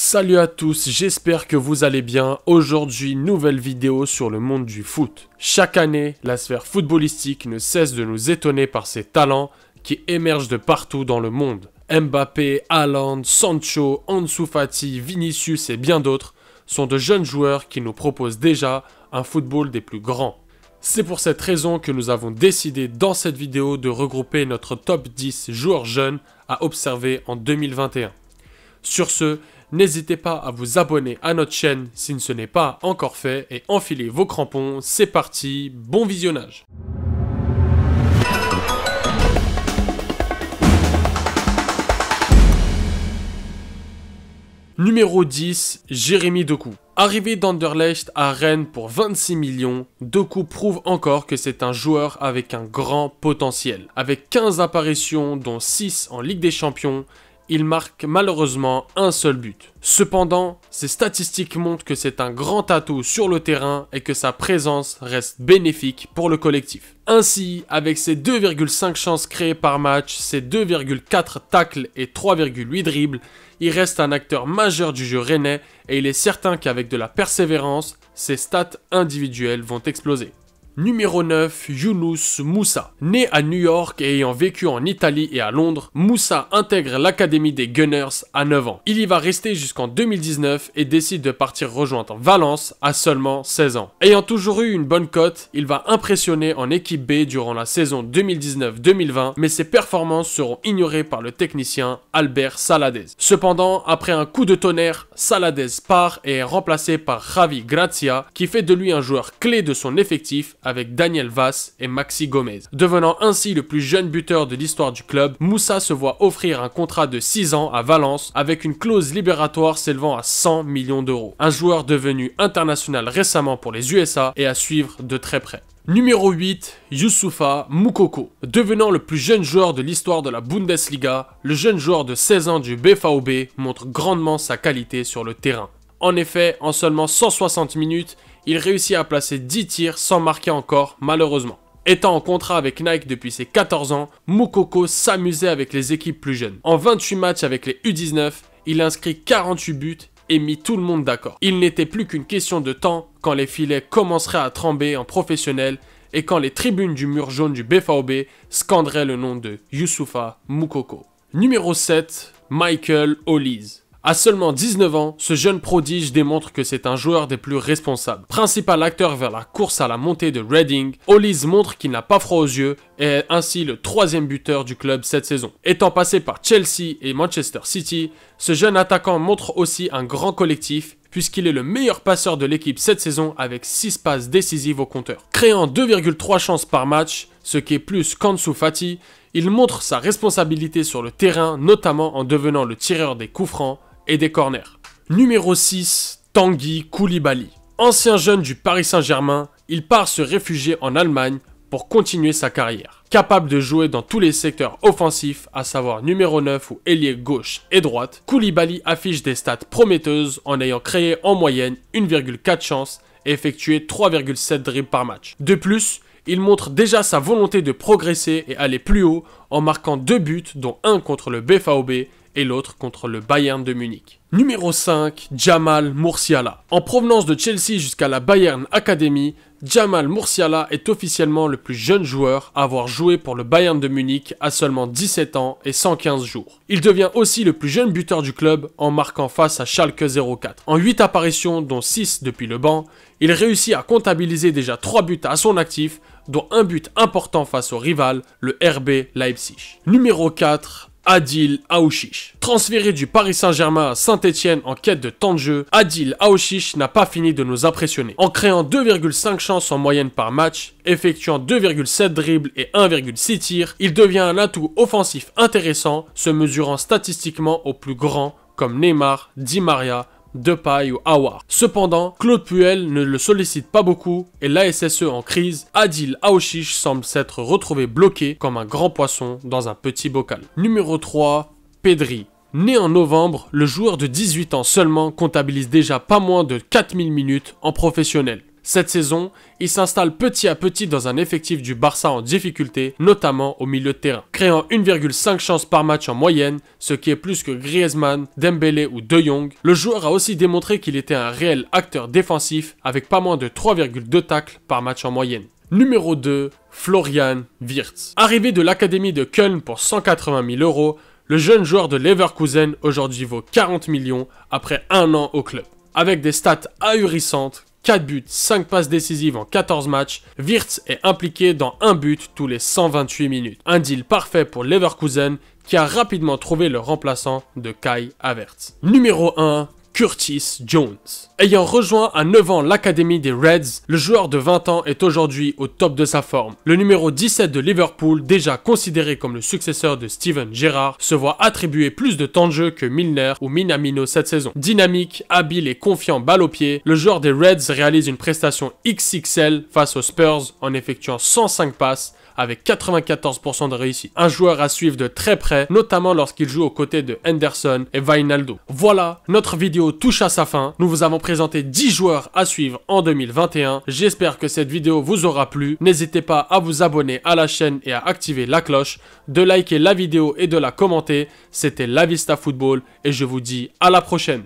Salut à tous, j'espère que vous allez bien. Aujourd'hui, nouvelle vidéo sur le monde du foot. Chaque année, la sphère footballistique ne cesse de nous étonner par ses talents qui émergent de partout dans le monde. Mbappé, Haaland, Sancho, Ansu Fati, Vinicius et bien d'autres sont de jeunes joueurs qui nous proposent déjà un football des plus grands. C'est pour cette raison que nous avons décidé dans cette vidéo de regrouper notre top 10 joueurs jeunes à observer en 2021. Sur ce, N'hésitez pas à vous abonner à notre chaîne si ce n'est pas encore fait et enfilez vos crampons, c'est parti, bon visionnage Numéro 10, Jérémy Doku. Arrivé d'Anderlecht à Rennes pour 26 millions, Doku prouve encore que c'est un joueur avec un grand potentiel. Avec 15 apparitions, dont 6 en Ligue des Champions, il marque malheureusement un seul but. Cependant, ses statistiques montrent que c'est un grand atout sur le terrain et que sa présence reste bénéfique pour le collectif. Ainsi, avec ses 2,5 chances créées par match, ses 2,4 tacles et 3,8 dribbles, il reste un acteur majeur du jeu rennais et il est certain qu'avec de la persévérance, ses stats individuelles vont exploser. Numéro 9, Younous Moussa. Né à New York et ayant vécu en Italie et à Londres, Moussa intègre l'académie des Gunners à 9 ans. Il y va rester jusqu'en 2019 et décide de partir rejoindre Valence à seulement 16 ans. Ayant toujours eu une bonne cote, il va impressionner en équipe B durant la saison 2019-2020, mais ses performances seront ignorées par le technicien Albert Saladez. Cependant, après un coup de tonnerre, Saladez part et est remplacé par Javi Grazia, qui fait de lui un joueur clé de son effectif avec Daniel Vass et Maxi Gomez. Devenant ainsi le plus jeune buteur de l'histoire du club, Moussa se voit offrir un contrat de 6 ans à Valence avec une clause libératoire s'élevant à 100 millions d'euros. Un joueur devenu international récemment pour les USA et à suivre de très près. Numéro 8, Youssoufa Moukoko. Devenant le plus jeune joueur de l'histoire de la Bundesliga, le jeune joueur de 16 ans du BVB montre grandement sa qualité sur le terrain. En effet, en seulement 160 minutes, il réussit à placer 10 tirs sans marquer encore, malheureusement. Étant en contrat avec Nike depuis ses 14 ans, Mukoko s'amusait avec les équipes plus jeunes. En 28 matchs avec les U19, il inscrit 48 buts et mit tout le monde d'accord. Il n'était plus qu'une question de temps quand les filets commenceraient à trembler en professionnel et quand les tribunes du mur jaune du BVB scanderaient le nom de Youssoufa Mukoko. Numéro 7, Michael Olise. À seulement 19 ans, ce jeune prodige démontre que c'est un joueur des plus responsables. Principal acteur vers la course à la montée de Reading, Hollis montre qu'il n'a pas froid aux yeux et est ainsi le troisième buteur du club cette saison. Étant passé par Chelsea et Manchester City, ce jeune attaquant montre aussi un grand collectif puisqu'il est le meilleur passeur de l'équipe cette saison avec 6 passes décisives au compteur. Créant 2,3 chances par match, ce qui est plus qu'Ansu Fati, il montre sa responsabilité sur le terrain, notamment en devenant le tireur des coups francs, et des corners. Numéro 6, Tanguy Koulibaly. Ancien jeune du Paris Saint-Germain, il part se réfugier en Allemagne pour continuer sa carrière. Capable de jouer dans tous les secteurs offensifs, à savoir numéro 9 ou ailier gauche et droite, Koulibaly affiche des stats prometteuses en ayant créé en moyenne 1,4 chance et effectué 3,7 dribbles par match. De plus, il montre déjà sa volonté de progresser et aller plus haut en marquant deux buts dont un contre le BFAOB et l'autre contre le Bayern de Munich. Numéro 5, Jamal Murciala En provenance de Chelsea jusqu'à la Bayern Academy, Jamal Murciala est officiellement le plus jeune joueur à avoir joué pour le Bayern de Munich à seulement 17 ans et 115 jours. Il devient aussi le plus jeune buteur du club en marquant face à Schalke 04. En 8 apparitions, dont 6 depuis le banc, il réussit à comptabiliser déjà 3 buts à son actif, dont un but important face au rival, le RB Leipzig. Numéro 4, Adil Aouchiche. Transféré du Paris Saint-Germain à Saint-Etienne en quête de temps de jeu, Adil Aouchiche n'a pas fini de nous impressionner. En créant 2,5 chances en moyenne par match, effectuant 2,7 dribbles et 1,6 tirs, il devient un atout offensif intéressant, se mesurant statistiquement aux plus grands comme Neymar, Di Maria, Depay ou Awar. Cependant, Claude Puel ne le sollicite pas beaucoup et l'ASSE en crise, Adil Aouchiche semble s'être retrouvé bloqué comme un grand poisson dans un petit bocal. Numéro 3, Pedri. Né en novembre, le joueur de 18 ans seulement comptabilise déjà pas moins de 4000 minutes en professionnel. Cette saison, il s'installe petit à petit dans un effectif du Barça en difficulté, notamment au milieu de terrain, créant 1,5 chance par match en moyenne, ce qui est plus que Griezmann, Dembélé ou De Jong. Le joueur a aussi démontré qu'il était un réel acteur défensif avec pas moins de 3,2 tacles par match en moyenne. Numéro 2, Florian Wirtz. Arrivé de l'académie de Köln pour 180 000 euros, le jeune joueur de Leverkusen aujourd'hui vaut 40 millions après un an au club. Avec des stats ahurissantes, 4 buts, 5 passes décisives en 14 matchs, Wirtz est impliqué dans un but tous les 128 minutes. Un deal parfait pour Leverkusen qui a rapidement trouvé le remplaçant de Kai Havertz. Numéro 1, Curtis Jones. Ayant rejoint à 9 ans l'académie des Reds, le joueur de 20 ans est aujourd'hui au top de sa forme. Le numéro 17 de Liverpool, déjà considéré comme le successeur de Steven Gerrard, se voit attribuer plus de temps de jeu que Milner ou Minamino cette saison. Dynamique, habile et confiant balle au pied, le joueur des Reds réalise une prestation XXL face aux Spurs en effectuant 105 passes avec 94% de réussite. Un joueur à suivre de très près, notamment lorsqu'il joue aux côtés de Henderson et Vainaldo. Voilà, notre vidéo touche à sa fin. Nous vous avons présenté 10 joueurs à suivre en 2021. J'espère que cette vidéo vous aura plu. N'hésitez pas à vous abonner à la chaîne et à activer la cloche, de liker la vidéo et de la commenter. C'était La Vista Football et je vous dis à la prochaine.